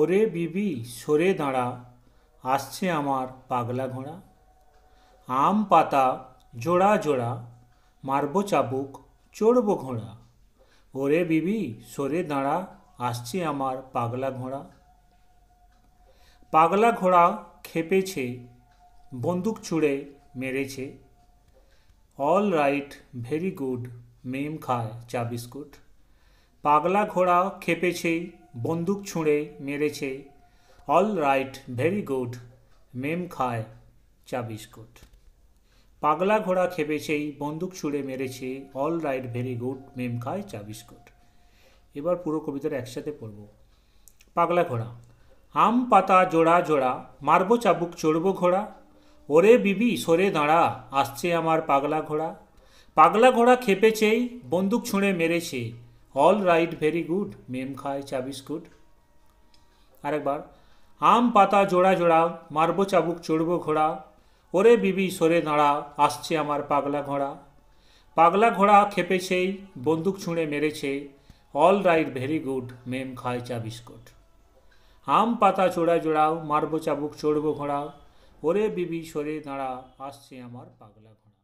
ওরে বিবি সরে দাঁড়া আসছে আমার পাগলা ঘোড়া আম পাতা জোড়া জোড়া মারব চাবুক চড়ব ঘোড়া ওরে বিবি সরে দাঁড়া আসছে আমার পাগলা ঘোড়া পাগলা ঘোড়া খেপেছে বন্দুক ছুঁড়ে মেরেছে all right very good ma'am খায় চা বিস্কুট পাগলা ঘোড়া খেপেছে বন্দুক ছুঁড়ে মেরেছে all right very good ma'am খায় চা বিস্কুট পাগলা ঘোড়া খেপেছেই বন্দুক ছুঁড়ে মেরেছে all right very good ma'am খায় চা বিস্কুট এবার পুরো কবিতার একসাথে পড়ব পাগলা ঘোড়া আম পাতা জোড়া জোড়া মারবো চাবুক চড়বো ঘোড়া ওরে বিবি সরে দাঁড়া আসছে আমার পাগলা ঘোড়া পাগলা ঘোড়া খেপেছেই বন্দুক ছুঁড়ে মেরেছে all right very good ma'am খায় চা বিস্কুট আরেকবার আম পাতা জোড়া জোড়া মারবো চাবুক চড়বো ঘোড়া ওরে বিবি সরে দাঁড়া আসছে আমার পাগলা ঘোড়া পাগলা ঘোড়া খেপেছেই বন্দুক ছুঁড়ে মেরেছে all right very good ma'am খায় চা বিস্কুট আম পাতা চোড়া জোড়াও মারবো চাবুক চড়বো ঘোড়া ওরে বিবি সরে দাঁড়া আসছে আমার পাগলা ঘোড়া